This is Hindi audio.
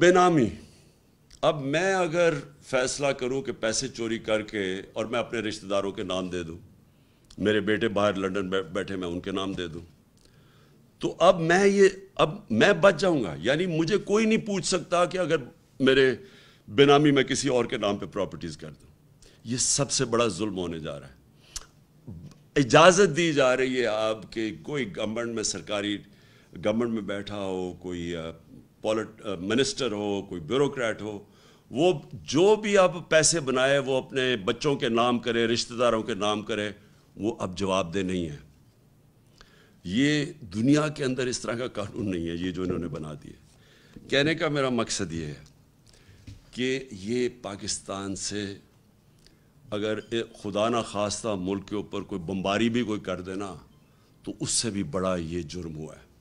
बेनामी अब मैं अगर फैसला करूं कि पैसे चोरी करके और मैं अपने रिश्तेदारों के नाम दे दूं मेरे बेटे बाहर लंदन बैठे मैं उनके नाम दे दूं तो अब मैं ये अब मैं बच जाऊंगा यानी मुझे कोई नहीं पूछ सकता कि अगर मेरे बेनामी मैं किसी और के नाम पे प्रॉपर्टीज़ कर दूं ये सबसे बड़ा जुल्म होने जा रहा है इजाज़त दी जा रही है आपके कोई गवर्नमेंट में सरकारी गवर्नमेंट में बैठा हो कोई पॉलिट मिनिस्टर uh, हो कोई ब्यूरोक्रेट हो वो जो भी आप पैसे बनाए वो अपने बच्चों के नाम करे रिश्तेदारों के नाम करे वो अब जवाबदेह नहीं है ये दुनिया के अंदर इस तरह का कानून नहीं है ये जो इन्होंने बना दिए कहने का मेरा मकसद ये है कि ये पाकिस्तान से अगर खुदा ना खास्ता मुल्क के ऊपर कोई बम्बारी भी कोई कर देना तो उससे भी बड़ा ये जुर्म हुआ है